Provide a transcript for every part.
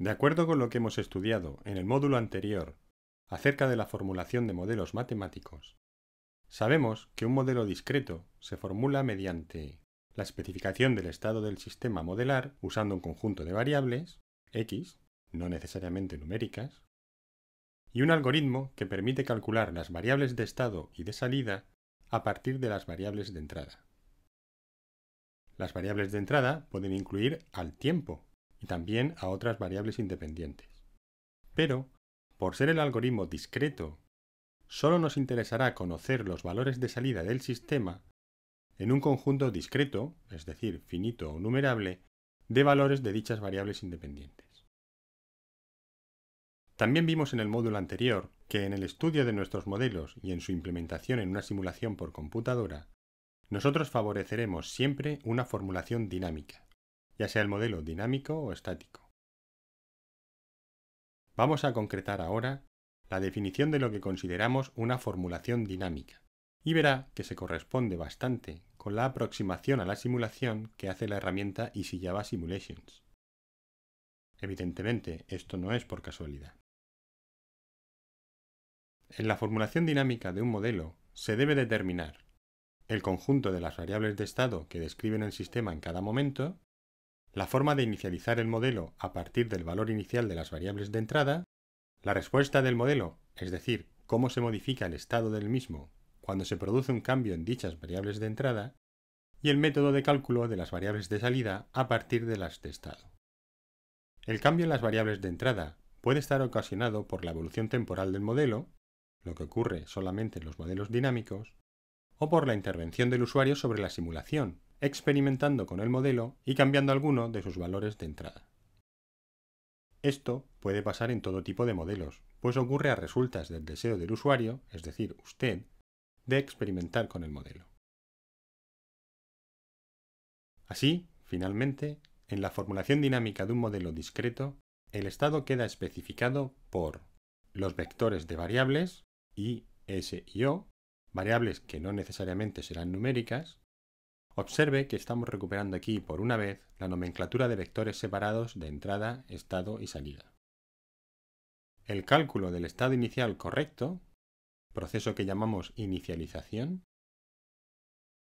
De acuerdo con lo que hemos estudiado en el módulo anterior acerca de la formulación de modelos matemáticos, sabemos que un modelo discreto se formula mediante la especificación del estado del sistema modelar usando un conjunto de variables, x, no necesariamente numéricas, y un algoritmo que permite calcular las variables de estado y de salida a partir de las variables de entrada. Las variables de entrada pueden incluir al tiempo y también a otras variables independientes. Pero, por ser el algoritmo discreto, solo nos interesará conocer los valores de salida del sistema en un conjunto discreto, es decir, finito o numerable, de valores de dichas variables independientes. También vimos en el módulo anterior que en el estudio de nuestros modelos y en su implementación en una simulación por computadora, nosotros favoreceremos siempre una formulación dinámica, ya sea el modelo dinámico o estático. Vamos a concretar ahora la definición de lo que consideramos una formulación dinámica, y verá que se corresponde bastante con la aproximación a la simulación que hace la herramienta Java Simulations. Evidentemente, esto no es por casualidad. En la formulación dinámica de un modelo se debe determinar el conjunto de las variables de estado que describen el sistema en cada momento la forma de inicializar el modelo a partir del valor inicial de las variables de entrada, la respuesta del modelo, es decir, cómo se modifica el estado del mismo cuando se produce un cambio en dichas variables de entrada, y el método de cálculo de las variables de salida a partir de las de estado. El cambio en las variables de entrada puede estar ocasionado por la evolución temporal del modelo, lo que ocurre solamente en los modelos dinámicos, o por la intervención del usuario sobre la simulación, experimentando con el modelo y cambiando alguno de sus valores de entrada. Esto puede pasar en todo tipo de modelos, pues ocurre a resultas del deseo del usuario, es decir, usted, de experimentar con el modelo. Así, finalmente, en la formulación dinámica de un modelo discreto, el estado queda especificado por los vectores de variables, i, s y o, variables que no necesariamente serán numéricas, Observe que estamos recuperando aquí por una vez la nomenclatura de vectores separados de entrada, estado y salida. El cálculo del estado inicial correcto, proceso que llamamos inicialización,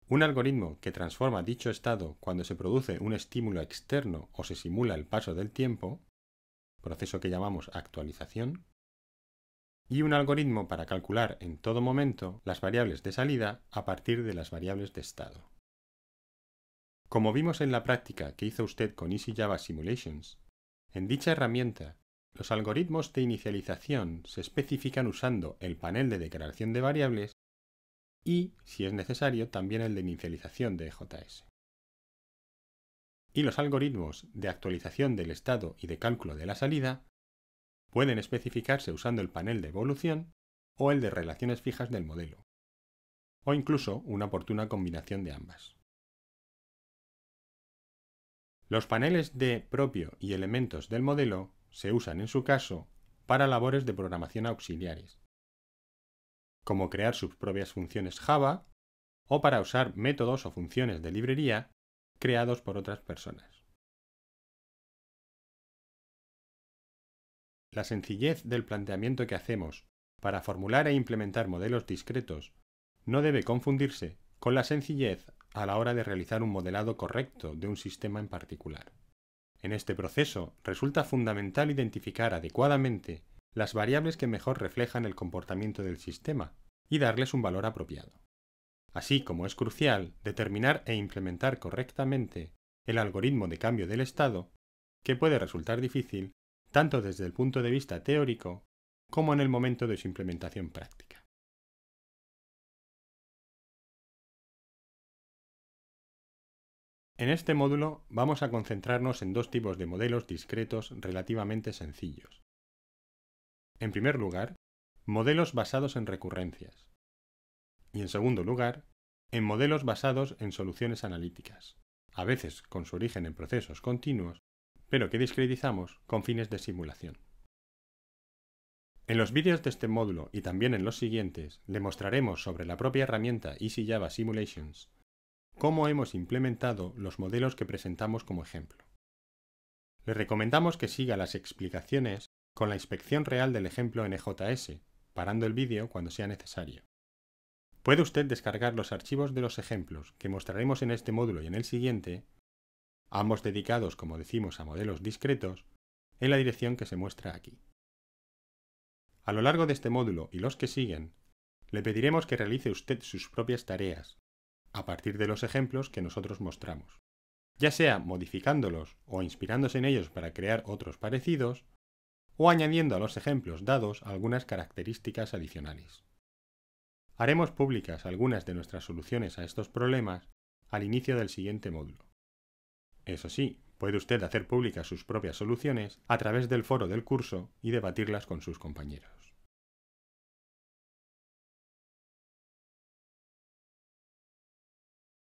un algoritmo que transforma dicho estado cuando se produce un estímulo externo o se simula el paso del tiempo, proceso que llamamos actualización, y un algoritmo para calcular en todo momento las variables de salida a partir de las variables de estado. Como vimos en la práctica que hizo usted con EasyJava Java Simulations, en dicha herramienta, los algoritmos de inicialización se especifican usando el panel de declaración de variables y, si es necesario, también el de inicialización de JS. Y los algoritmos de actualización del estado y de cálculo de la salida pueden especificarse usando el panel de evolución o el de relaciones fijas del modelo, o incluso una oportuna combinación de ambas. Los paneles de propio y elementos del modelo se usan en su caso para labores de programación auxiliares, como crear sus propias funciones Java o para usar métodos o funciones de librería creados por otras personas. La sencillez del planteamiento que hacemos para formular e implementar modelos discretos no debe confundirse con la sencillez a la hora de realizar un modelado correcto de un sistema en particular. En este proceso resulta fundamental identificar adecuadamente las variables que mejor reflejan el comportamiento del sistema y darles un valor apropiado. Así como es crucial determinar e implementar correctamente el algoritmo de cambio del estado, que puede resultar difícil tanto desde el punto de vista teórico como en el momento de su implementación práctica. En este módulo vamos a concentrarnos en dos tipos de modelos discretos relativamente sencillos. En primer lugar, modelos basados en recurrencias. Y en segundo lugar, en modelos basados en soluciones analíticas, a veces con su origen en procesos continuos, pero que discretizamos con fines de simulación. En los vídeos de este módulo y también en los siguientes, le mostraremos sobre la propia herramienta EasyJava Simulations cómo hemos implementado los modelos que presentamos como ejemplo. Le recomendamos que siga las explicaciones con la inspección real del ejemplo en NJS, e parando el vídeo cuando sea necesario. Puede usted descargar los archivos de los ejemplos que mostraremos en este módulo y en el siguiente, ambos dedicados, como decimos, a modelos discretos, en la dirección que se muestra aquí. A lo largo de este módulo y los que siguen, le pediremos que realice usted sus propias tareas, a partir de los ejemplos que nosotros mostramos, ya sea modificándolos o inspirándose en ellos para crear otros parecidos, o añadiendo a los ejemplos dados algunas características adicionales. Haremos públicas algunas de nuestras soluciones a estos problemas al inicio del siguiente módulo. Eso sí, puede usted hacer públicas sus propias soluciones a través del foro del curso y debatirlas con sus compañeros.